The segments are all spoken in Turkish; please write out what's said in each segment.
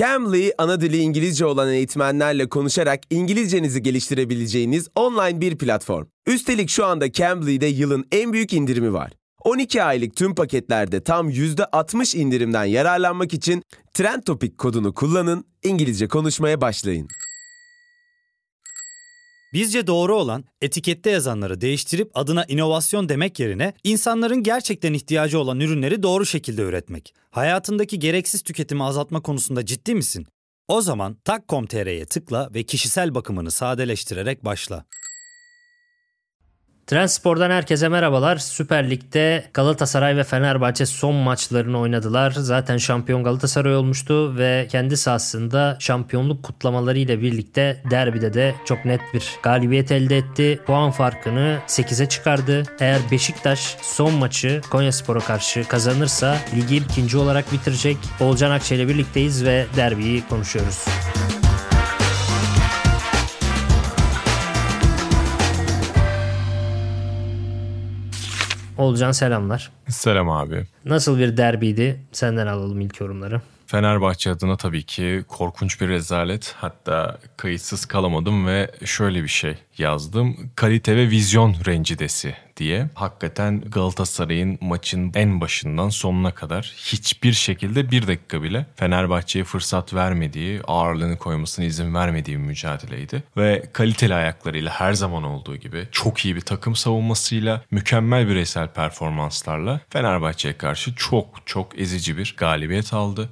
Cambly, ana dili İngilizce olan eğitmenlerle konuşarak İngilizcenizi geliştirebileceğiniz online bir platform. Üstelik şu anda Cambly'de yılın en büyük indirimi var. 12 aylık tüm paketlerde tam %60 indirimden yararlanmak için Trend Topic kodunu kullanın, İngilizce konuşmaya başlayın. Bizce doğru olan etikette yazanları değiştirip adına inovasyon demek yerine insanların gerçekten ihtiyacı olan ürünleri doğru şekilde üretmek. Hayatındaki gereksiz tüketimi azaltma konusunda ciddi misin? O zaman tak.com.tr'ye tıkla ve kişisel bakımını sadeleştirerek başla. Transpor'dan herkese merhabalar. Süper Lig'de Galatasaray ve Fenerbahçe son maçlarını oynadılar. Zaten şampiyon Galatasaray olmuştu ve kendi sahasında şampiyonluk kutlamaları ile birlikte derbide de çok net bir galibiyet elde etti. Puan farkını 8'e çıkardı. Eğer Beşiktaş son maçı Konyaspor'a karşı kazanırsa ligi ikinci olarak bitirecek. Olcan Akçay ile birlikteyiz ve derbiyi konuşuyoruz. Müzik Olcan selamlar. Selam abi. Nasıl bir derbiydi? Senden alalım ilk yorumları. Fenerbahçe adına tabii ki korkunç bir rezalet. Hatta kayıtsız kalamadım ve şöyle bir şey yazdım. Kalite ve vizyon rencidesi diye. Hakikaten Galatasaray'ın maçın en başından sonuna kadar hiçbir şekilde bir dakika bile Fenerbahçe'ye fırsat vermediği, ağırlığını koymasına izin vermediği bir mücadeleydi. Ve kaliteli ayaklarıyla her zaman olduğu gibi çok iyi bir takım savunmasıyla, mükemmel bireysel performanslarla Fenerbahçe'ye karşı çok çok ezici bir galibiyet aldı.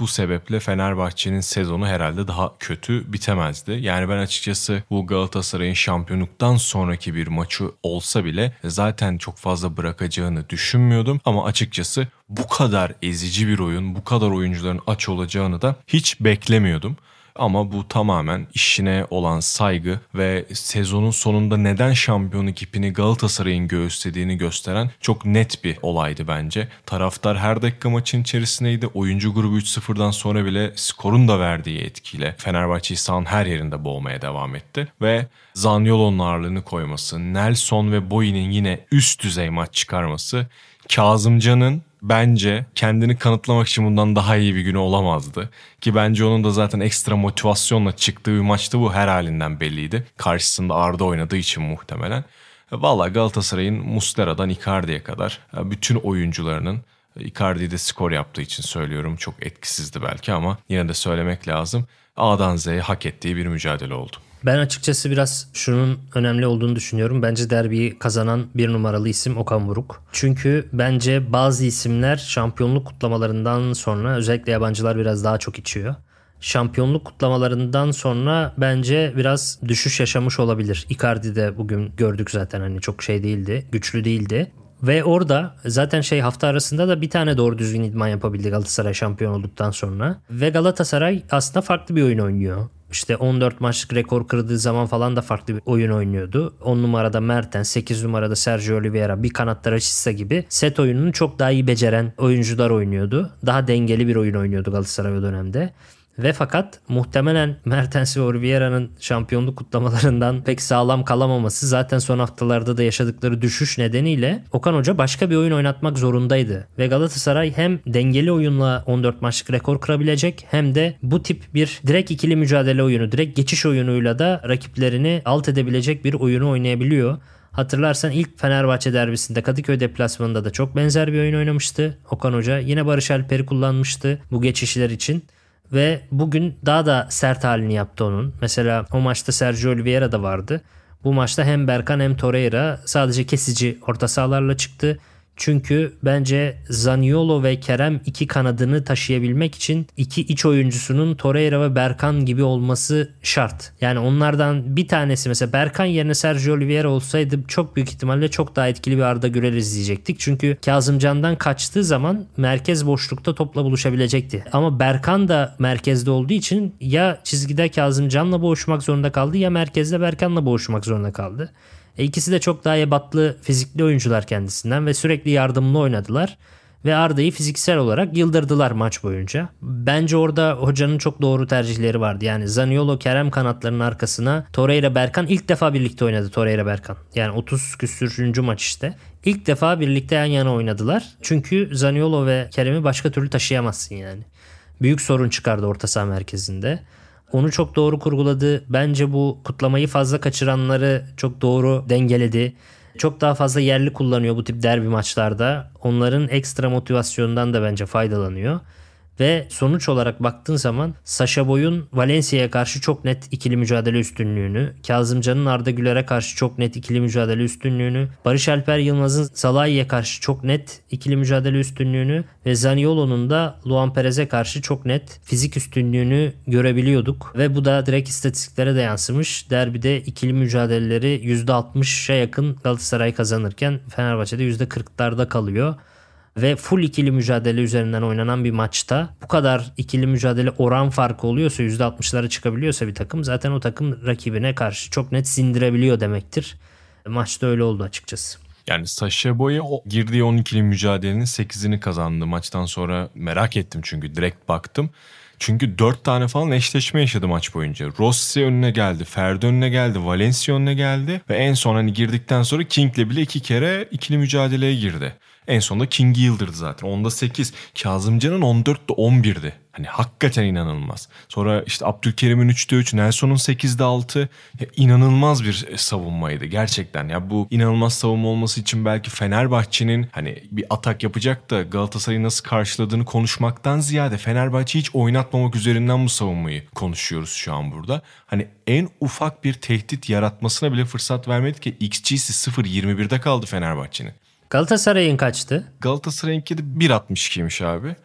Bu sebeple Fenerbahçe'nin sezonu herhalde daha kötü bitemezdi. Yani ben açıkçası bu Galatasaray'ın şampiyonluktan sonraki bir maçı olsa bile zaten çok fazla bırakacağını düşünmüyordum. Ama açıkçası bu kadar ezici bir oyun, bu kadar oyuncuların aç olacağını da hiç beklemiyordum. Ama bu tamamen işine olan saygı ve sezonun sonunda neden şampiyonluk ipini Galatasaray'ın göğüslediğini gösteren çok net bir olaydı bence. Taraftar her dakika maçın içerisindeydi. Oyuncu grubu 3-0'dan sonra bile skorun da verdiği etkiyle Fenerbahçe'yi sahanın her yerinde boğmaya devam etti. Ve Zaniolo'nun ağırlığını koyması, Nelson ve Boy'inin yine üst düzey maç çıkarması Kazımcan'ın bence kendini kanıtlamak için bundan daha iyi bir günü olamazdı. Ki bence onun da zaten ekstra motivasyonla çıktığı bir maçta bu her halinden belliydi. Karşısında Arda oynadığı için muhtemelen. Valla Galatasaray'ın Mustera'dan Icardi'ye kadar e, bütün oyuncularının e, Icardi'de skor yaptığı için söylüyorum. Çok etkisizdi belki ama yine de söylemek lazım. A'dan Z'ye hak ettiği bir mücadele oldu. Ben açıkçası biraz şunun önemli olduğunu düşünüyorum. Bence derbiyi kazanan bir numaralı isim Okan Buruk. Çünkü bence bazı isimler şampiyonluk kutlamalarından sonra özellikle yabancılar biraz daha çok içiyor şampiyonluk kutlamalarından sonra bence biraz düşüş yaşamış olabilir. Icardi de bugün gördük zaten hani çok şey değildi, güçlü değildi. Ve orada zaten şey hafta arasında da bir tane doğru düzgün idman yapabildi Galatasaray şampiyon olduktan sonra. Ve Galatasaray aslında farklı bir oyun oynuyor işte 14 maçlık rekor kırdığı zaman falan da farklı bir oyun oynuyordu. 10 numarada Merten, 8 numarada Sergio Oliveira, bir kanatta Rashica gibi set oyununu çok daha iyi beceren oyuncular oynuyordu. Daha dengeli bir oyun oynuyordu Galatasaray o dönemde. Ve fakat muhtemelen Mertens ve Oliveira'nın şampiyonluk kutlamalarından pek sağlam kalamaması zaten son haftalarda da yaşadıkları düşüş nedeniyle Okan Hoca başka bir oyun oynatmak zorundaydı. Ve Galatasaray hem dengeli oyunla 14 maçlık rekor kırabilecek hem de bu tip bir direkt ikili mücadele oyunu, direkt geçiş oyunuyla da rakiplerini alt edebilecek bir oyunu oynayabiliyor. Hatırlarsan ilk Fenerbahçe derbisinde Kadıköy deplasmanında da çok benzer bir oyun oynamıştı. Okan Hoca yine Barış Alper'i kullanmıştı bu geçişler için. Ve bugün daha da sert halini yaptı onun. Mesela o maçta Sergio Oliveira da vardı. Bu maçta hem Berkan hem Torreira sadece kesici orta sahalarla çıktı. Çünkü bence Zaniolo ve Kerem iki kanadını taşıyabilmek için iki iç oyuncusunun Torreira ve Berkan gibi olması şart. Yani onlardan bir tanesi mesela Berkan yerine Sergio Oliveira olsaydı çok büyük ihtimalle çok daha etkili bir Arda Güler izleyecektik. Çünkü Kazımcan'dan kaçtığı zaman merkez boşlukta topla buluşabilecekti. Ama Berkan da merkezde olduğu için ya çizgide Kazımcan'la boğuşmak zorunda kaldı ya merkezde Berkan'la boğuşmak zorunda kaldı. E ikisi de çok daha ebatlı fizikli oyuncular kendisinden ve sürekli yardımlı oynadılar. Ve Arda'yı fiziksel olarak yıldırdılar maç boyunca. Bence orada hocanın çok doğru tercihleri vardı. Yani Zaniolo Kerem kanatlarının arkasına Torreira Berkan ilk defa birlikte oynadı Torreira Berkan. Yani 30 küsürüncü maç işte. İlk defa birlikte yan yana oynadılar. Çünkü Zaniolo ve Kerem'i başka türlü taşıyamazsın yani. Büyük sorun çıkardı orta saha merkezinde. Onu çok doğru kurguladı. Bence bu kutlamayı fazla kaçıranları çok doğru dengeledi. Çok daha fazla yerli kullanıyor bu tip derbi maçlarda. Onların ekstra motivasyondan da bence faydalanıyor. Ve sonuç olarak baktığın zaman Sasha Boy'un Valencia'ya karşı çok net ikili mücadele üstünlüğünü, Kazımcan'ın Arda Güler'e karşı çok net ikili mücadele üstünlüğünü, Barış Alper Yılmaz'ın Salahi'ye karşı çok net ikili mücadele üstünlüğünü ve Zaniolo'nun da Luan Perez'e karşı çok net fizik üstünlüğünü görebiliyorduk. Ve bu da direkt istatistiklere de yansımış. Derbide ikili mücadeleleri %60'a yakın Galatasaray kazanırken Fenerbahçe'de %40'larda kalıyor ve full ikili mücadele üzerinden oynanan bir maçta bu kadar ikili mücadele oran farkı oluyorsa %60'lara çıkabiliyorsa bir takım zaten o takım rakibine karşı çok net sindirebiliyor demektir. Maçta öyle oldu açıkçası. Yani Sasha Boy'a girdiği 12'li mücadelenin 8'ini kazandı. Maçtan sonra merak ettim çünkü direkt baktım. Çünkü 4 tane falan eşleşme yaşadı maç boyunca. Rossi önüne geldi, Ferdi önüne geldi, Valencia önüne geldi. Ve en son hani girdikten sonra King'le bile iki kere ikili mücadeleye girdi. En sonunda King'i yıldırdı zaten. Onda 8. Kazımcan'ın 14'te 11'di. Hani hakikaten inanılmaz. Sonra işte Abdülkerim'in 3'te 3, Nelson'un 8'de 6. Ya inanılmaz bir e, savunmaydı gerçekten. Ya bu inanılmaz savunma olması için belki Fenerbahçe'nin hani bir atak yapacak da Galatasaray'ı nasıl karşıladığını konuşmaktan ziyade Fenerbahçe hiç oynatmamak üzerinden bu savunmayı konuşuyoruz şu an burada. Hani en ufak bir tehdit yaratmasına bile fırsat vermedi ki XG'si 0.21'de kaldı Fenerbahçe'nin. Galatasaray'ın kaçtı? Galatasaray'ınki de 1.62'ymiş abi.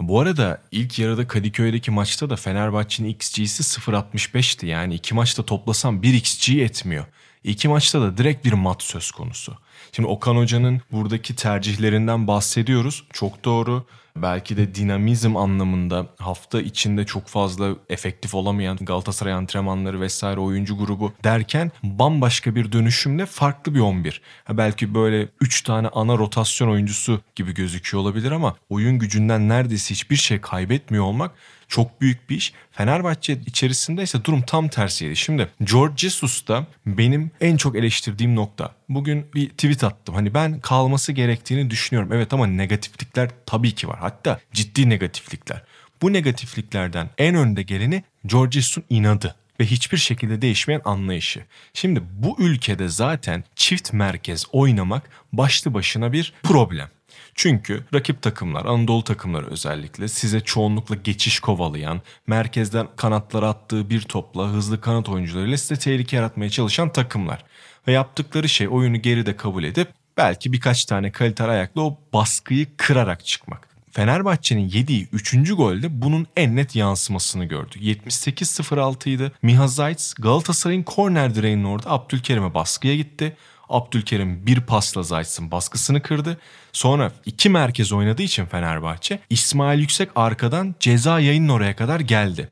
Bu arada ilk yarıda Kadıköy'deki maçta da Fenerbahçe'nin XG'si 0.65'ti. Yani iki maçta toplasam 1 XG etmiyor. İki maçta da direkt bir mat söz konusu. Şimdi Okan Hoca'nın buradaki tercihlerinden bahsediyoruz. Çok doğru belki de dinamizm anlamında hafta içinde çok fazla efektif olamayan Galatasaray antrenmanları vesaire oyuncu grubu derken bambaşka bir dönüşümle farklı bir 11. Ha belki böyle 3 tane ana rotasyon oyuncusu gibi gözüküyor olabilir ama oyun gücünden neredeyse hiçbir şey kaybetmiyor olmak çok büyük bir iş. Fenerbahçe içerisinde ise durum tam tersiydi. Şimdi George Jesus da benim en çok eleştirdiğim nokta. Bugün bir tweet attım. Hani ben kalması gerektiğini düşünüyorum. Evet ama negatiflikler tabii ki var. Hatta ciddi negatiflikler. Bu negatifliklerden en önde geleni George Jesus'un inadı ve hiçbir şekilde değişmeyen anlayışı. Şimdi bu ülkede zaten çift merkez oynamak başlı başına bir problem. Çünkü rakip takımlar, Anadolu takımları özellikle size çoğunlukla geçiş kovalayan, merkezden kanatlara attığı bir topla hızlı kanat oyuncularıyla size tehlike yaratmaya çalışan takımlar. Ve yaptıkları şey oyunu geride kabul edip belki birkaç tane kaliteli ayakla o baskıyı kırarak çıkmak. Fenerbahçe'nin yediği 3. golde bunun en net yansımasını gördük. 78-06 idi. Miha Zayt Galatasaray'ın korner direğinin orada Abdülkerim'e baskıya gitti. Abdülkerim bir pasla Zayt'sın baskısını kırdı. Sonra iki merkez oynadığı için Fenerbahçe İsmail Yüksek arkadan ceza yayının oraya kadar geldi.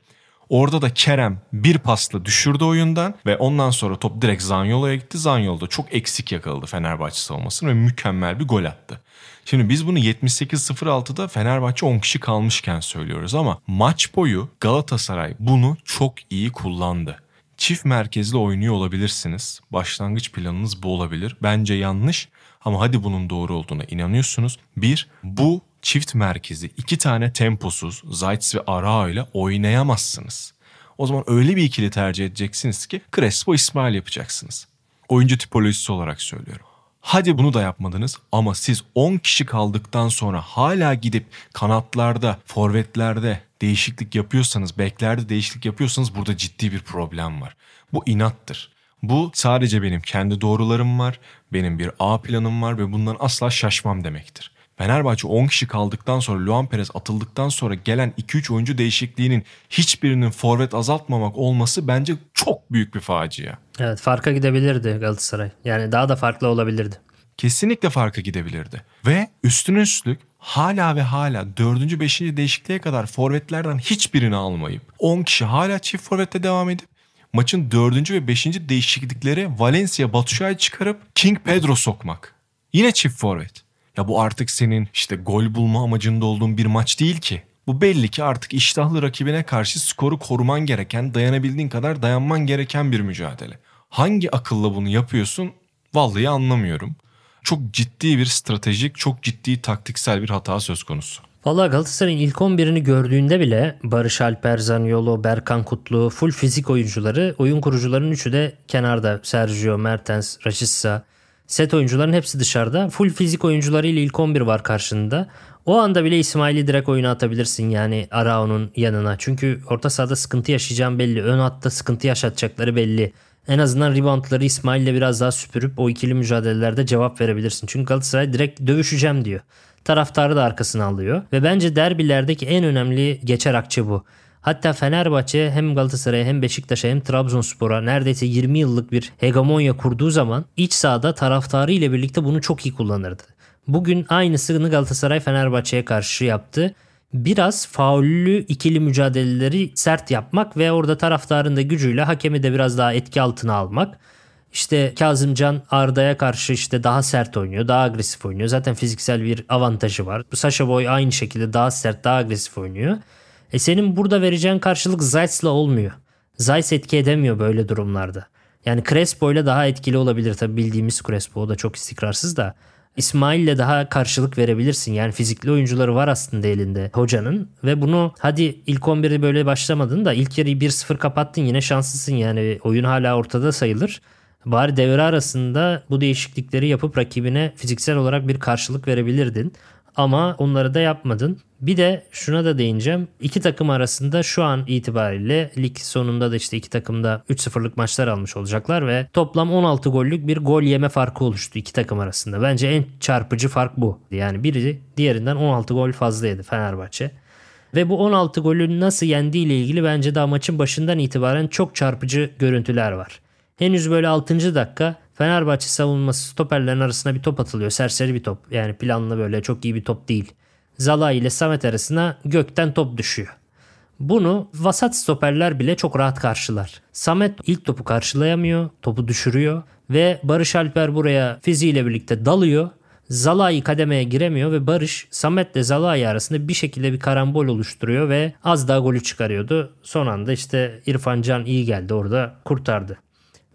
Orada da Kerem bir pasla düşürdü oyundan ve ondan sonra top direkt Zanyolo'ya gitti. Zanyolo da çok eksik yakaladı Fenerbahçe savunmasını ve mükemmel bir gol attı. Şimdi biz bunu 78-06'da Fenerbahçe 10 kişi kalmışken söylüyoruz ama maç boyu Galatasaray bunu çok iyi kullandı. Çift merkezli oynuyor olabilirsiniz. Başlangıç planınız bu olabilir. Bence yanlış ama hadi bunun doğru olduğuna inanıyorsunuz. Bir, bu çift merkezi iki tane temposuz Zaitz ve Arao ile oynayamazsınız. O zaman öyle bir ikili tercih edeceksiniz ki Crespo İsmail yapacaksınız. Oyuncu tipolojisi olarak söylüyorum. Hadi bunu da yapmadınız ama siz 10 kişi kaldıktan sonra hala gidip kanatlarda, forvetlerde değişiklik yapıyorsanız, backlerde değişiklik yapıyorsanız burada ciddi bir problem var. Bu inattır. Bu sadece benim kendi doğrularım var, benim bir A planım var ve bundan asla şaşmam demektir. Fenerbahçe 10 kişi kaldıktan sonra Luan Perez atıldıktan sonra gelen 2-3 oyuncu değişikliğinin hiçbirinin forvet azaltmamak olması bence çok büyük bir facia. Evet farka gidebilirdi Galatasaray. Yani daha da farklı olabilirdi kesinlikle farka gidebilirdi. Ve üstüne üstlük hala ve hala 4. 5. değişikliğe kadar forvetlerden hiçbirini almayıp 10 kişi hala çift forvette devam edip maçın 4. ve 5. değişiklikleri Valencia Batshuayi çıkarıp King Pedro sokmak. Yine çift forvet. Ya bu artık senin işte gol bulma amacında olduğun bir maç değil ki. Bu belli ki artık iştahlı rakibine karşı skoru koruman gereken, dayanabildiğin kadar dayanman gereken bir mücadele. Hangi akılla bunu yapıyorsun? Vallahi anlamıyorum çok ciddi bir stratejik, çok ciddi taktiksel bir hata söz konusu. Valla Galatasaray'ın ilk 11'ini gördüğünde bile Barış Alper, Zaniolo, Berkan Kutlu, full fizik oyuncuları, oyun kurucuların üçü de kenarda. Sergio, Mertens, Rashica, set oyuncuların hepsi dışarıda. Full fizik oyuncuları ile ilk 11 var karşında. O anda bile İsmail'i direkt oyuna atabilirsin yani Arao'nun yanına. Çünkü orta sahada sıkıntı yaşayacağım belli. Ön hatta sıkıntı yaşatacakları belli. En azından reboundları İsmail'le biraz daha süpürüp o ikili mücadelelerde cevap verebilirsin. Çünkü Galatasaray direkt dövüşeceğim diyor. Taraftarı da arkasına alıyor. Ve bence derbilerdeki en önemli geçer akçe bu. Hatta Fenerbahçe hem Galatasaray'a hem Beşiktaş'a hem Trabzonspor'a neredeyse 20 yıllık bir hegemonya kurduğu zaman iç sahada taraftarı ile birlikte bunu çok iyi kullanırdı. Bugün aynısını Galatasaray Fenerbahçe'ye karşı yaptı biraz faullü ikili mücadeleleri sert yapmak ve orada taraftarın da gücüyle hakemi de biraz daha etki altına almak. İşte Kazımcan Arda'ya karşı işte daha sert oynuyor, daha agresif oynuyor. Zaten fiziksel bir avantajı var. Bu Sasha Boy aynı şekilde daha sert, daha agresif oynuyor. E senin burada vereceğin karşılık Zayt'sla olmuyor. Zayt etki edemiyor böyle durumlarda. Yani Crespo ile daha etkili olabilir tabi bildiğimiz Crespo o da çok istikrarsız da. İsmail'le daha karşılık verebilirsin. Yani fizikli oyuncuları var aslında elinde hocanın ve bunu hadi ilk 11'i böyle başlamadın da ilk yarıyı 1-0 kapattın yine şanslısın yani oyun hala ortada sayılır. Bari devre arasında bu değişiklikleri yapıp rakibine fiziksel olarak bir karşılık verebilirdin. Ama onları da yapmadın. Bir de şuna da değineceğim. İki takım arasında şu an itibariyle lig sonunda da işte iki takım da 3-0'lık maçlar almış olacaklar ve toplam 16 gollük bir gol yeme farkı oluştu iki takım arasında. Bence en çarpıcı fark bu. Yani biri diğerinden 16 gol fazlaydı Fenerbahçe. Ve bu 16 golün nasıl yendiği ile ilgili bence daha maçın başından itibaren çok çarpıcı görüntüler var. Henüz böyle 6. dakika Fenerbahçe savunması stoperlerin arasına bir top atılıyor. Serseri bir top. Yani planlı böyle çok iyi bir top değil. Zala ile Samet arasına gökten top düşüyor. Bunu vasat stoperler bile çok rahat karşılar. Samet ilk topu karşılayamıyor, topu düşürüyor ve Barış Alper buraya fiziğiyle birlikte dalıyor. Zalai kademeye giremiyor ve Barış Samet ile Zalai arasında bir şekilde bir karambol oluşturuyor ve az daha golü çıkarıyordu. Son anda işte İrfan Can iyi geldi orada kurtardı.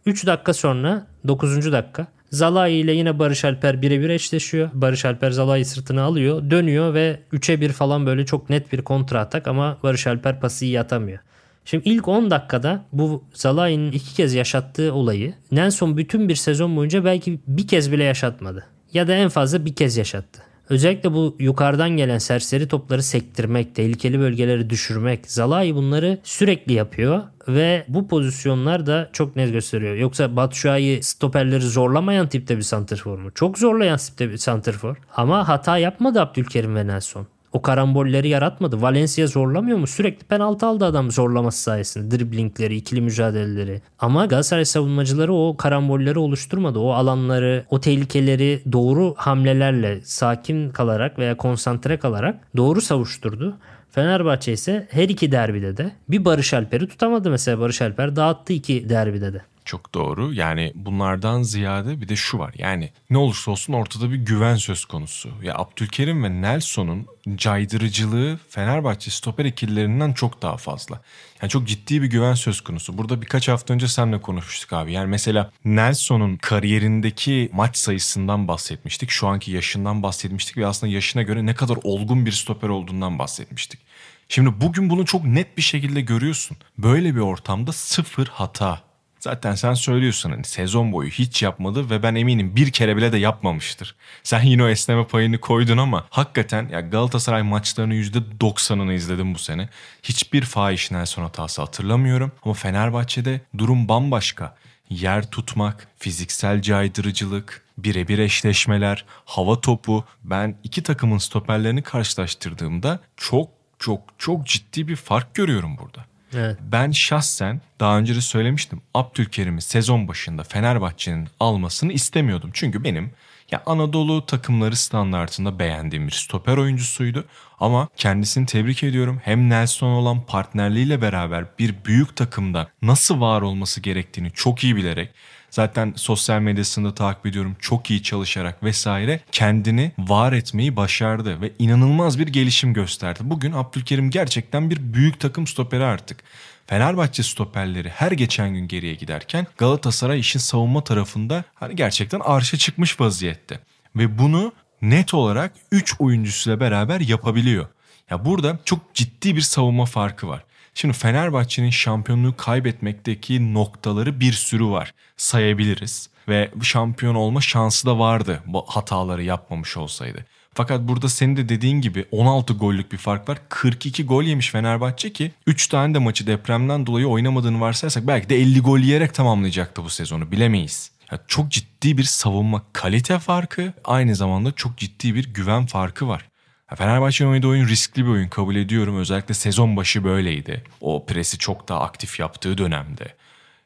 3 dakika sonra 9. dakika Zalai ile yine Barış Alper birebir eşleşiyor. Barış Alper Zalai sırtını alıyor. Dönüyor ve 3'e 1 falan böyle çok net bir kontra atak ama Barış Alper pası iyi atamıyor. Şimdi ilk 10 dakikada bu Zalai'nin iki kez yaşattığı olayı Nelson bütün bir sezon boyunca belki bir kez bile yaşatmadı. Ya da en fazla bir kez yaşattı. Özellikle bu yukarıdan gelen serseri topları sektirmek, tehlikeli bölgeleri düşürmek. Zalai bunları sürekli yapıyor ve bu pozisyonlar da çok net gösteriyor. Yoksa Batshuayi stoperleri zorlamayan tipte bir santrfor mu? Çok zorlayan tipte bir santrfor. Ama hata yapmadı Abdülkerim ve Nelson o karambolleri yaratmadı. Valencia zorlamıyor mu? Sürekli penaltı aldı adam zorlaması sayesinde. Driblingleri, ikili mücadeleleri. Ama Galatasaray savunmacıları o karambolleri oluşturmadı. O alanları, o tehlikeleri doğru hamlelerle sakin kalarak veya konsantre kalarak doğru savuşturdu. Fenerbahçe ise her iki derbide de bir Barış Alper'i tutamadı mesela Barış Alper dağıttı iki derbide de çok doğru. Yani bunlardan ziyade bir de şu var. Yani ne olursa olsun ortada bir güven söz konusu. Ya Abdülkerim ve Nelson'un caydırıcılığı Fenerbahçe stoper ikililerinden çok daha fazla. Yani çok ciddi bir güven söz konusu. Burada birkaç hafta önce seninle konuşmuştuk abi. Yani mesela Nelson'un kariyerindeki maç sayısından bahsetmiştik. Şu anki yaşından bahsetmiştik ve aslında yaşına göre ne kadar olgun bir stoper olduğundan bahsetmiştik. Şimdi bugün bunu çok net bir şekilde görüyorsun. Böyle bir ortamda sıfır hata Zaten sen söylüyorsun hani sezon boyu hiç yapmadı ve ben eminim bir kere bile de yapmamıştır. Sen yine o esneme payını koydun ama hakikaten ya Galatasaray maçlarının %90'ını izledim bu sene. Hiçbir fahiş Nelson hatası hatırlamıyorum ama Fenerbahçe'de durum bambaşka. Yer tutmak, fiziksel caydırıcılık, birebir eşleşmeler, hava topu. Ben iki takımın stoperlerini karşılaştırdığımda çok çok çok ciddi bir fark görüyorum burada. Evet. Ben şahsen daha önce de söylemiştim. Abdülkerim'i sezon başında Fenerbahçe'nin almasını istemiyordum. Çünkü benim ya Anadolu takımları standartında beğendiğim bir stoper oyuncusuydu. Ama kendisini tebrik ediyorum. Hem Nelson olan partnerliğiyle beraber bir büyük takımda nasıl var olması gerektiğini çok iyi bilerek zaten sosyal medyasında takip ediyorum çok iyi çalışarak vesaire kendini var etmeyi başardı ve inanılmaz bir gelişim gösterdi. Bugün Abdülkerim gerçekten bir büyük takım stoperi artık. Fenerbahçe stoperleri her geçen gün geriye giderken Galatasaray işin savunma tarafında hani gerçekten arşa çıkmış vaziyette. Ve bunu net olarak 3 oyuncusuyla beraber yapabiliyor. Ya burada çok ciddi bir savunma farkı var. Şimdi Fenerbahçe'nin şampiyonluğu kaybetmekteki noktaları bir sürü var. Sayabiliriz ve şampiyon olma şansı da vardı bu hataları yapmamış olsaydı. Fakat burada senin de dediğin gibi 16 gollük bir fark var. 42 gol yemiş Fenerbahçe ki 3 tane de maçı depremden dolayı oynamadığını varsayarsak belki de 50 gol yiyerek tamamlayacaktı bu sezonu bilemeyiz. Yani çok ciddi bir savunma kalite farkı aynı zamanda çok ciddi bir güven farkı var. Fenerbahçe'nin oynadığı oyun riskli bir oyun kabul ediyorum. Özellikle sezon başı böyleydi. O presi çok daha aktif yaptığı dönemde.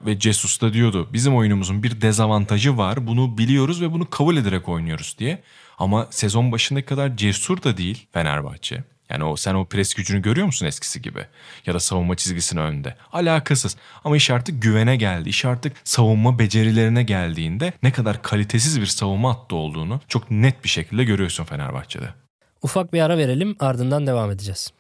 Ve Cesus da diyordu bizim oyunumuzun bir dezavantajı var bunu biliyoruz ve bunu kabul ederek oynuyoruz diye. Ama sezon başındaki kadar cesur da değil Fenerbahçe. Yani o sen o pres gücünü görüyor musun eskisi gibi? Ya da savunma çizgisinin önünde. Alakasız. Ama iş artık güvene geldi. İş artık savunma becerilerine geldiğinde ne kadar kalitesiz bir savunma hattı olduğunu çok net bir şekilde görüyorsun Fenerbahçe'de. Ufak bir ara verelim ardından devam edeceğiz.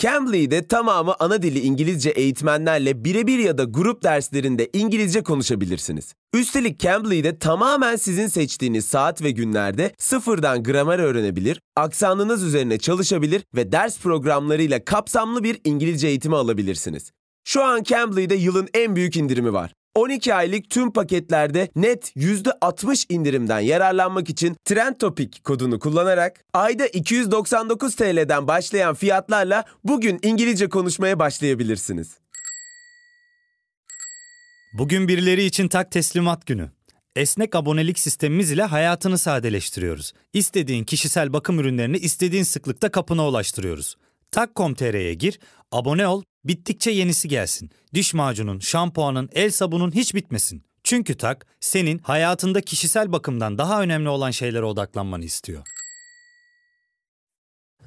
Cambly'de tamamı ana dili İngilizce eğitmenlerle birebir ya da grup derslerinde İngilizce konuşabilirsiniz. Üstelik Cambly'de tamamen sizin seçtiğiniz saat ve günlerde sıfırdan gramer öğrenebilir, aksanınız üzerine çalışabilir ve ders programlarıyla kapsamlı bir İngilizce eğitimi alabilirsiniz. Şu an Cambly'de yılın en büyük indirimi var. 12 aylık tüm paketlerde net %60 indirimden yararlanmak için Trend Topic kodunu kullanarak ayda 299 TL'den başlayan fiyatlarla bugün İngilizce konuşmaya başlayabilirsiniz. Bugün birileri için tak teslimat günü. Esnek abonelik sistemimiz ile hayatını sadeleştiriyoruz. İstediğin kişisel bakım ürünlerini istediğin sıklıkta kapına ulaştırıyoruz. Tak.com.tr'ye gir, abone ol, Bittikçe yenisi gelsin. Diş macunun, şampuanın, el sabunun hiç bitmesin. Çünkü tak senin hayatında kişisel bakımdan daha önemli olan şeylere odaklanmanı istiyor.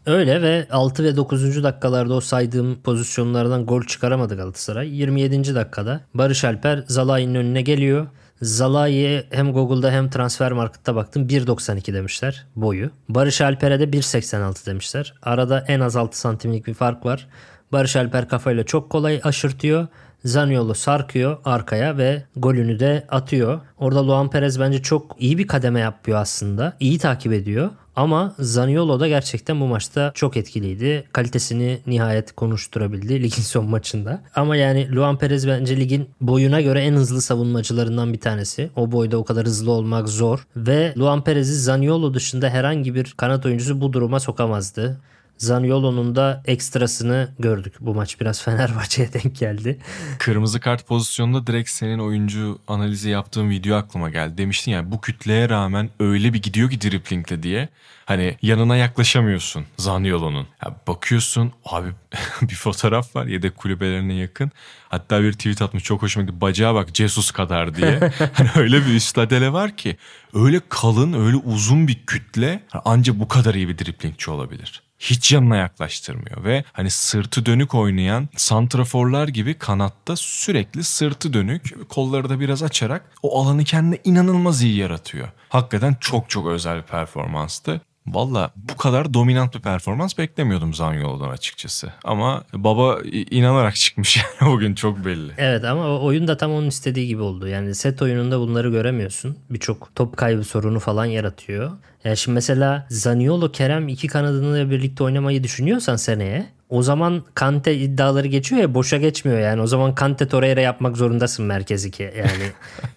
Öyle ve 6 ve 9. dakikalarda o saydığım pozisyonlardan gol çıkaramadı Galatasaray. 27. dakikada Barış Alper Zalai'nin önüne geliyor. Zalai'ye hem Google'da hem Transfer Market'ta baktım 1.92 demişler boyu. Barış Alper'e de 1.86 demişler. Arada en az 6 santimlik bir fark var. Barış Alper kafayla çok kolay aşırtıyor. Zaniolo sarkıyor arkaya ve golünü de atıyor. Orada Luan Perez bence çok iyi bir kademe yapıyor aslında. İyi takip ediyor. Ama Zaniolo da gerçekten bu maçta çok etkiliydi. Kalitesini nihayet konuşturabildi ligin son maçında. Ama yani Luan Perez bence ligin boyuna göre en hızlı savunmacılarından bir tanesi. O boyda o kadar hızlı olmak zor. Ve Luan Perez'i Zaniolo dışında herhangi bir kanat oyuncusu bu duruma sokamazdı. Zaniolo'nun da ekstrasını gördük. Bu maç biraz Fenerbahçe'ye denk geldi. Kırmızı kart pozisyonunda direkt senin oyuncu analizi yaptığın video aklıma geldi. Demiştin ya bu kütleye rağmen öyle bir gidiyor ki driplingle diye. Hani yanına yaklaşamıyorsun Zaniolo'nun. Ya bakıyorsun abi bir fotoğraf var yedek kulübelerine yakın. Hatta bir tweet atmış çok hoşuma gitti. Bacağa bak Jesus kadar diye. hani öyle bir üstadele var ki. Öyle kalın öyle uzun bir kütle anca bu kadar iyi bir driplingçi olabilir hiç yanına yaklaştırmıyor ve hani sırtı dönük oynayan santraforlar gibi kanatta sürekli sırtı dönük kolları da biraz açarak o alanı kendine inanılmaz iyi yaratıyor. Hakikaten çok çok özel bir performanstı. Valla bu kadar dominant bir performans beklemiyordum Zanyolu'dan açıkçası. Ama baba inanarak çıkmış yani bugün çok belli. Evet ama oyun da tam onun istediği gibi oldu. Yani set oyununda bunları göremiyorsun. Birçok top kaybı sorunu falan yaratıyor. Yani şimdi mesela Zaniolo, Kerem iki kanadını birlikte oynamayı düşünüyorsan seneye o zaman Kante iddiaları geçiyor ya boşa geçmiyor yani. O zaman Kante Torreira yapmak zorundasın merkez 2 yani.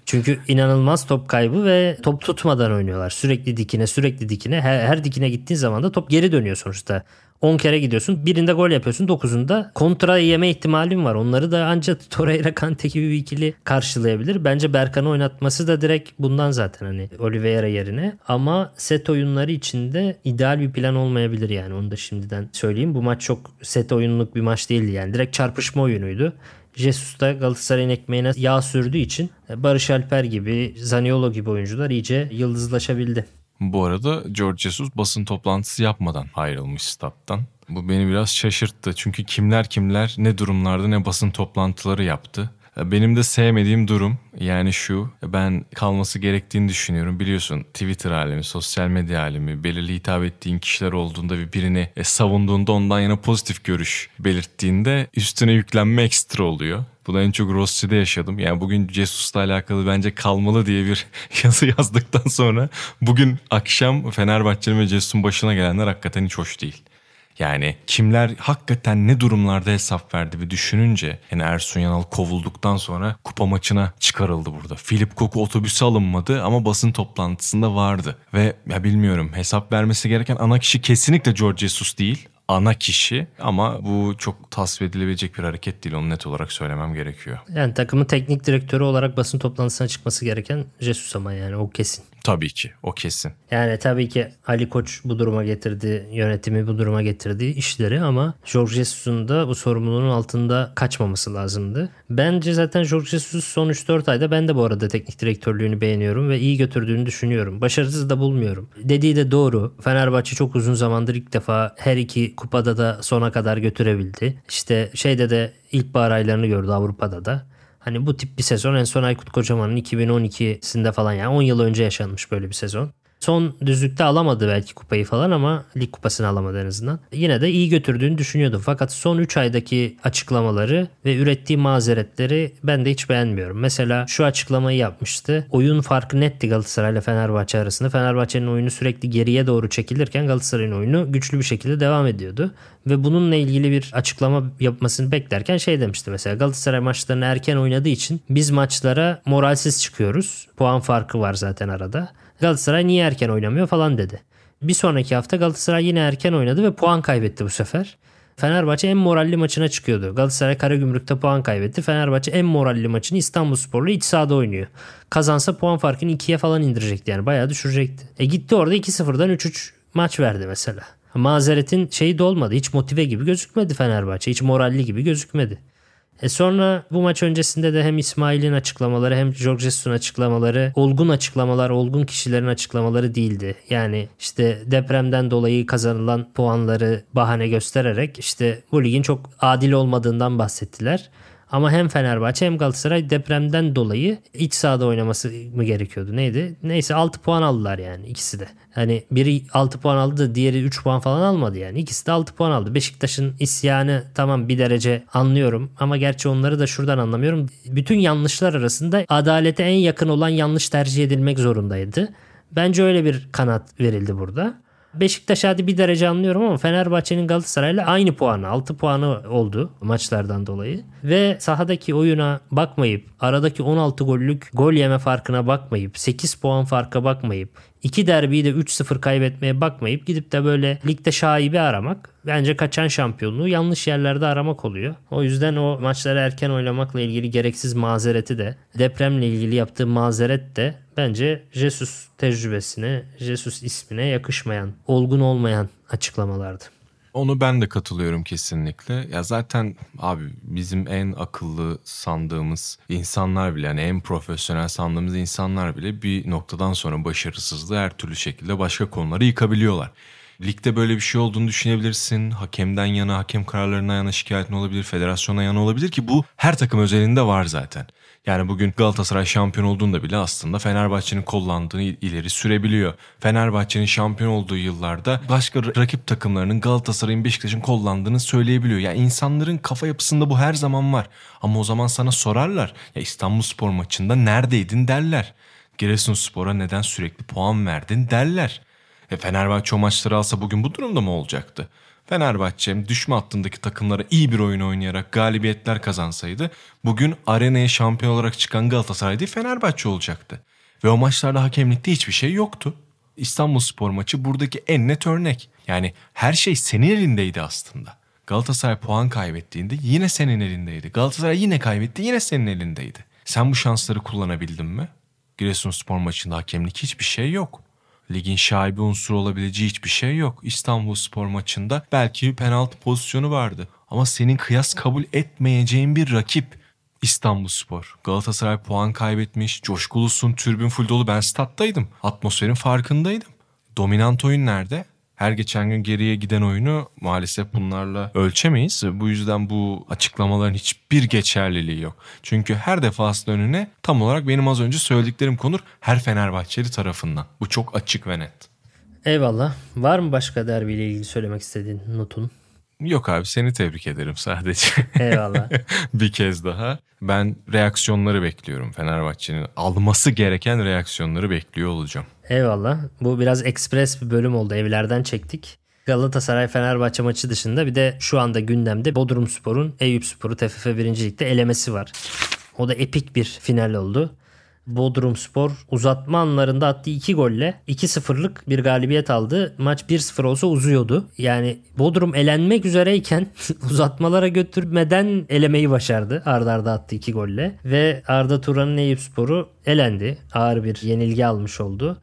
Çünkü inanılmaz top kaybı ve top tutmadan oynuyorlar. Sürekli dikine sürekli dikine her, her dikine gittiğin zaman da top geri dönüyor sonuçta. 10 kere gidiyorsun. Birinde gol yapıyorsun. 9'unda kontra yeme ihtimalin var. Onları da ancak Torreira Kante gibi bir ikili karşılayabilir. Bence Berkan'ı oynatması da direkt bundan zaten hani Oliveira yerine. Ama set oyunları içinde ideal bir plan olmayabilir yani. Onu da şimdiden söyleyeyim. Bu maç çok set oyunluk bir maç değildi yani. Direkt çarpışma oyunuydu. Jesus da Galatasaray'ın ekmeğine yağ sürdüğü için Barış Alper gibi, Zaniolo gibi oyuncular iyice yıldızlaşabildi. Bu arada George Jesus basın toplantısı yapmadan ayrılmış stat'tan. Bu beni biraz şaşırttı çünkü kimler kimler ne durumlarda ne basın toplantıları yaptı. Benim de sevmediğim durum yani şu ben kalması gerektiğini düşünüyorum. Biliyorsun Twitter alemi, sosyal medya alemi belirli hitap ettiğin kişiler olduğunda ve birini e, savunduğunda ondan yana pozitif görüş belirttiğinde üstüne yüklenme ekstra oluyor. Bunu en çok Rossi'de yaşadım. Yani bugün Jesus'la alakalı bence kalmalı diye bir yazı yazdıktan sonra bugün akşam Fenerbahçe'nin ve Jesus'un başına gelenler hakikaten hiç hoş değil. Yani kimler hakikaten ne durumlarda hesap verdi bir düşününce yani Ersun Yanal kovulduktan sonra kupa maçına çıkarıldı burada. Philip Koku otobüse alınmadı ama basın toplantısında vardı. Ve ya bilmiyorum hesap vermesi gereken ana kişi kesinlikle George Jesus değil ana kişi ama bu çok tasvip edilebilecek bir hareket değil onu net olarak söylemem gerekiyor. Yani takımın teknik direktörü olarak basın toplantısına çıkması gereken Jesus ama yani o kesin. Tabii ki o kesin. Yani tabii ki Ali Koç bu duruma getirdi, yönetimi bu duruma getirdi işleri ama Jorge Jesus'un da bu sorumluluğun altında kaçmaması lazımdı. Bence zaten Jorge Jesus son 3-4 ayda ben de bu arada teknik direktörlüğünü beğeniyorum ve iyi götürdüğünü düşünüyorum. Başarısız da bulmuyorum. Dediği de doğru. Fenerbahçe çok uzun zamandır ilk defa her iki kupada da sona kadar götürebildi. İşte şeyde de ilkbahar aylarını gördü Avrupa'da da. Hani bu tip bir sezon en son Aykut Kocaman'ın 2012'sinde falan yani 10 yıl önce yaşanmış böyle bir sezon. Son düzlükte alamadı belki kupayı falan ama lig kupasını alamadı en azından. Yine de iyi götürdüğünü düşünüyordum. Fakat son 3 aydaki açıklamaları ve ürettiği mazeretleri ben de hiç beğenmiyorum. Mesela şu açıklamayı yapmıştı. Oyun farkı netti Galatasaray ile Fenerbahçe arasında. Fenerbahçe'nin oyunu sürekli geriye doğru çekilirken Galatasaray'ın oyunu güçlü bir şekilde devam ediyordu. Ve bununla ilgili bir açıklama yapmasını beklerken şey demişti mesela Galatasaray maçlarını erken oynadığı için biz maçlara moralsiz çıkıyoruz. Puan farkı var zaten arada Galatasaray niye erken oynamıyor falan dedi. Bir sonraki hafta Galatasaray yine erken oynadı ve puan kaybetti bu sefer. Fenerbahçe en moralli maçına çıkıyordu. Galatasaray Karagümrük'te puan kaybetti. Fenerbahçe en moralli maçını İstanbulspor'la iç sahada oynuyor. Kazansa puan farkını 2'ye falan indirecekti yani bayağı düşürecekti. E gitti orada 2-0'dan 3-3 maç verdi mesela. Mazeretin şeyi dolmadı. Hiç motive gibi gözükmedi Fenerbahçe. Hiç moralli gibi gözükmedi. E sonra bu maç öncesinde de hem İsmail'in açıklamaları hem George Jesus'un açıklamaları olgun açıklamalar, olgun kişilerin açıklamaları değildi. Yani işte depremden dolayı kazanılan puanları bahane göstererek işte bu ligin çok adil olmadığından bahsettiler. Ama hem Fenerbahçe hem Galatasaray depremden dolayı iç sahada oynaması mı gerekiyordu neydi? Neyse 6 puan aldılar yani ikisi de. Hani biri 6 puan aldı da diğeri 3 puan falan almadı yani. İkisi de 6 puan aldı. Beşiktaş'ın isyanı tamam bir derece anlıyorum ama gerçi onları da şuradan anlamıyorum. Bütün yanlışlar arasında adalete en yakın olan yanlış tercih edilmek zorundaydı. Bence öyle bir kanat verildi burada. Beşiktaş hadi bir derece anlıyorum ama Fenerbahçe'nin Galatasaray'la aynı puanı 6 puanı oldu maçlardan dolayı. Ve sahadaki oyuna bakmayıp aradaki 16 gollük gol yeme farkına bakmayıp 8 puan farka bakmayıp İki derbiyi de 3-0 kaybetmeye bakmayıp gidip de böyle ligde şaibi aramak bence kaçan şampiyonluğu yanlış yerlerde aramak oluyor. O yüzden o maçları erken oynamakla ilgili gereksiz mazereti de depremle ilgili yaptığı mazeret de bence Jesus tecrübesine, Jesus ismine yakışmayan, olgun olmayan açıklamalardı. Onu ben de katılıyorum kesinlikle. Ya zaten abi bizim en akıllı sandığımız insanlar bile yani en profesyonel sandığımız insanlar bile bir noktadan sonra başarısızlığı her türlü şekilde başka konuları yıkabiliyorlar ligde böyle bir şey olduğunu düşünebilirsin. Hakemden yana, hakem kararlarına yana şikayetin olabilir, federasyona yana olabilir ki bu her takım özelinde var zaten. Yani bugün Galatasaray şampiyon olduğunda bile aslında Fenerbahçe'nin kollandığını ileri sürebiliyor. Fenerbahçe'nin şampiyon olduğu yıllarda başka rakip takımlarının Galatasaray'ın Beşiktaş'ın kollandığını söyleyebiliyor. Ya yani insanların kafa yapısında bu her zaman var. Ama o zaman sana sorarlar ya İstanbul Spor maçında neredeydin derler. Giresunspor'a neden sürekli puan verdin derler. E Fenerbahçe o maçları alsa bugün bu durumda mı olacaktı? Fenerbahçe düşme hattındaki takımlara iyi bir oyun oynayarak galibiyetler kazansaydı bugün arenaya şampiyon olarak çıkan Galatasaray değil Fenerbahçe olacaktı. Ve o maçlarda hakemlikte hiçbir şey yoktu. İstanbul Spor maçı buradaki en net örnek. Yani her şey senin elindeydi aslında. Galatasaray puan kaybettiğinde yine senin elindeydi. Galatasaray yine kaybetti yine senin elindeydi. Sen bu şansları kullanabildin mi? Giresun spor maçında hakemlik hiçbir şey yok ligin şaibi unsur olabileceği hiçbir şey yok. İstanbul Spor maçında belki bir penaltı pozisyonu vardı. Ama senin kıyas kabul etmeyeceğin bir rakip İstanbul Spor. Galatasaray puan kaybetmiş. Coşkulusun, tribün full dolu. Ben stattaydım. Atmosferin farkındaydım. Dominant oyun nerede? her geçen gün geriye giden oyunu maalesef bunlarla ölçemeyiz. Bu yüzden bu açıklamaların hiçbir geçerliliği yok. Çünkü her defasında önüne tam olarak benim az önce söylediklerim konur her Fenerbahçeli tarafından. Bu çok açık ve net. Eyvallah. Var mı başka derbiyle ilgili söylemek istediğin notun? Yok abi seni tebrik ederim sadece. Eyvallah. bir kez daha. Ben reaksiyonları bekliyorum Fenerbahçe'nin. Alması gereken reaksiyonları bekliyor olacağım. Eyvallah. Bu biraz ekspres bir bölüm oldu. Evlerden çektik. Galatasaray Fenerbahçe maçı dışında bir de şu anda gündemde Bodrum Spor'un Eyüp Spor'u TFF 1. Lig'de elemesi var. O da epik bir final oldu. Bodrum Spor uzatma anlarında attığı 2 golle 2-0'lık bir galibiyet aldı. Maç 1-0 olsa uzuyordu. Yani Bodrum elenmek üzereyken uzatmalara götürmeden elemeyi başardı. Arda arda attı 2 golle. Ve Arda Turan'ın Eyüp Sporu elendi. Ağır bir yenilgi almış oldu.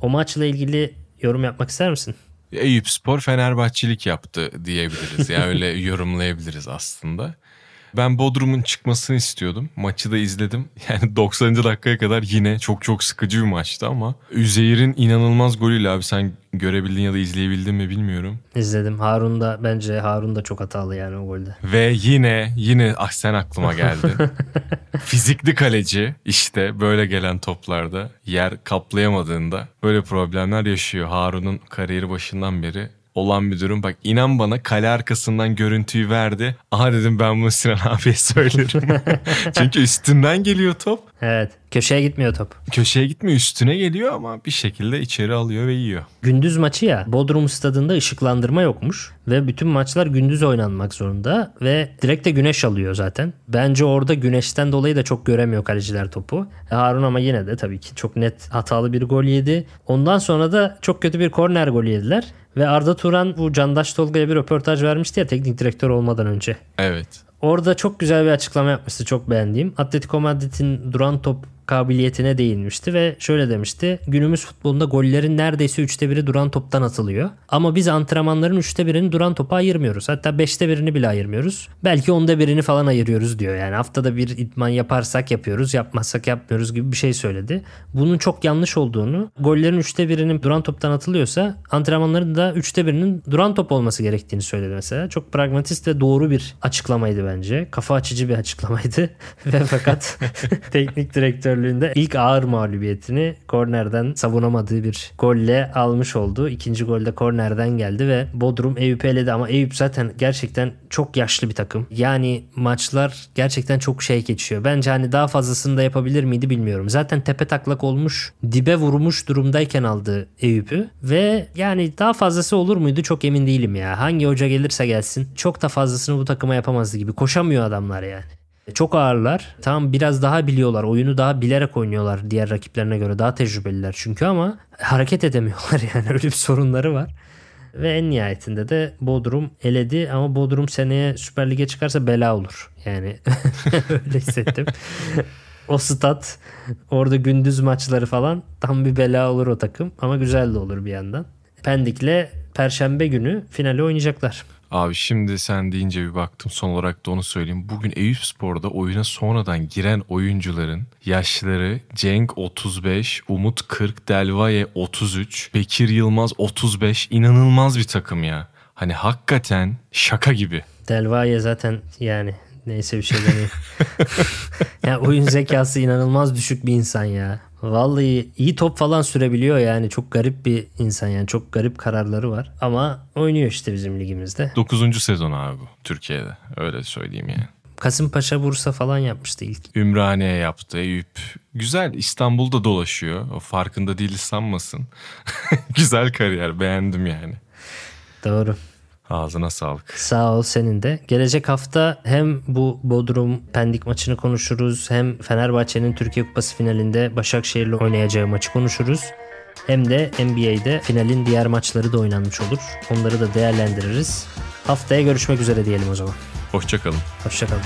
O maçla ilgili yorum yapmak ister misin? Eyüp Spor Fenerbahçilik yaptı diyebiliriz. yani öyle yorumlayabiliriz aslında. Ben Bodrum'un çıkmasını istiyordum. Maçı da izledim. Yani 90. dakikaya kadar yine çok çok sıkıcı bir maçtı ama Üzeyir'in inanılmaz golüyle abi sen görebildin ya da izleyebildin mi bilmiyorum. İzledim. Harun da bence Harun da çok hatalı yani o golde. Ve yine yine ah sen aklıma geldi. Fizikli kaleci işte böyle gelen toplarda yer kaplayamadığında böyle problemler yaşıyor. Harun'un kariyeri başından beri olan bir durum. Bak inan bana kale arkasından görüntüyü verdi. Aha dedim ben bunu Sinan abiye söylerim. Çünkü üstünden geliyor top. Evet. Köşeye gitmiyor top. Köşeye gitmiyor üstüne geliyor ama bir şekilde içeri alıyor ve yiyor. Gündüz maçı ya Bodrum stadında ışıklandırma yokmuş ve bütün maçlar gündüz oynanmak zorunda ve direkt de güneş alıyor zaten. Bence orada güneşten dolayı da çok göremiyor kaleciler topu. E, Harun ama yine de tabii ki çok net hatalı bir gol yedi. Ondan sonra da çok kötü bir korner golü yediler. Ve Arda Turan bu Candaş Tolga'ya bir röportaj vermişti ya teknik direktör olmadan önce. Evet. Orada çok güzel bir açıklama yapmıştı çok beğendiğim. Atletico Madrid'in duran top kabiliyetine değinmişti ve şöyle demişti. Günümüz futbolunda gollerin neredeyse üçte biri duran toptan atılıyor. Ama biz antrenmanların üçte birini duran topa ayırmıyoruz. Hatta beşte birini bile ayırmıyoruz. Belki onda birini falan ayırıyoruz diyor. Yani haftada bir idman yaparsak yapıyoruz, yapmazsak yapmıyoruz gibi bir şey söyledi. Bunun çok yanlış olduğunu, gollerin üçte birinin duran toptan atılıyorsa antrenmanların da üçte birinin duran top olması gerektiğini söyledi mesela. Çok pragmatist ve doğru bir açıklamaydı bence. Kafa açıcı bir açıklamaydı. ve fakat teknik direktör antrenörlüğünde ilk ağır mağlubiyetini kornerden savunamadığı bir golle almış oldu. İkinci golde kornerden geldi ve Bodrum Eyüp'ü eledi ama Eyüp zaten gerçekten çok yaşlı bir takım. Yani maçlar gerçekten çok şey geçiyor. Bence hani daha fazlasını da yapabilir miydi bilmiyorum. Zaten tepe taklak olmuş, dibe vurmuş durumdayken aldı Eyüp'ü ve yani daha fazlası olur muydu çok emin değilim ya. Hangi hoca gelirse gelsin çok da fazlasını bu takıma yapamazdı gibi. Koşamıyor adamlar yani. E, çok ağırlar. tam biraz daha biliyorlar. Oyunu daha bilerek oynuyorlar diğer rakiplerine göre. Daha tecrübeliler çünkü ama hareket edemiyorlar yani öyle bir sorunları var. Ve en nihayetinde de Bodrum eledi ama Bodrum seneye Süper Lig'e çıkarsa bela olur. Yani öyle hissettim. o stat orada gündüz maçları falan tam bir bela olur o takım ama güzel de olur bir yandan. Pendik'le Perşembe günü finale oynayacaklar. Abi şimdi sen deyince bir baktım son olarak da onu söyleyeyim. Bugün Eyüp Spor'da oyuna sonradan giren oyuncuların yaşları Cenk 35, Umut 40, Delvaye 33, Bekir Yılmaz 35 inanılmaz bir takım ya. Hani hakikaten şaka gibi. Delvaye zaten yani neyse bir şey demeyeyim. ya yani oyun zekası inanılmaz düşük bir insan ya. Vallahi iyi top falan sürebiliyor yani çok garip bir insan yani çok garip kararları var ama oynuyor işte bizim ligimizde. 9. sezon abi bu Türkiye'de öyle söyleyeyim yani. Kasımpaşa Bursa falan yapmıştı ilk. Ümraniye yaptı, Eyüp. Güzel İstanbul'da dolaşıyor. O farkında değil sanmasın. Güzel kariyer beğendim yani. Doğru. Ağzına sağlık. Sağ ol senin de. Gelecek hafta hem bu Bodrum Pendik maçını konuşuruz hem Fenerbahçe'nin Türkiye Kupası finalinde Başakşehir'le oynayacağı maçı konuşuruz. Hem de NBA'de finalin diğer maçları da oynanmış olur. Onları da değerlendiririz. Haftaya görüşmek üzere diyelim o zaman. Hoşçakalın. Hoşçakalın.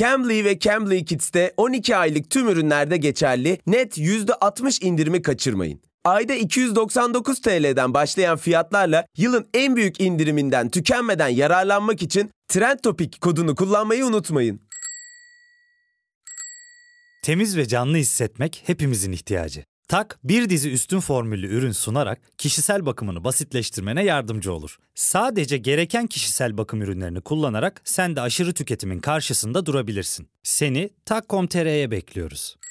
Cambly ve Cambly Kids'te 12 aylık tüm ürünlerde geçerli net %60 indirimi kaçırmayın. Ayda 299 TL'den başlayan fiyatlarla yılın en büyük indiriminden tükenmeden yararlanmak için Trendtopik kodunu kullanmayı unutmayın. Temiz ve canlı hissetmek hepimizin ihtiyacı. Tak bir dizi üstün formüllü ürün sunarak kişisel bakımını basitleştirmene yardımcı olur. Sadece gereken kişisel bakım ürünlerini kullanarak sen de aşırı tüketimin karşısında durabilirsin. Seni tak.com.tr'ye bekliyoruz.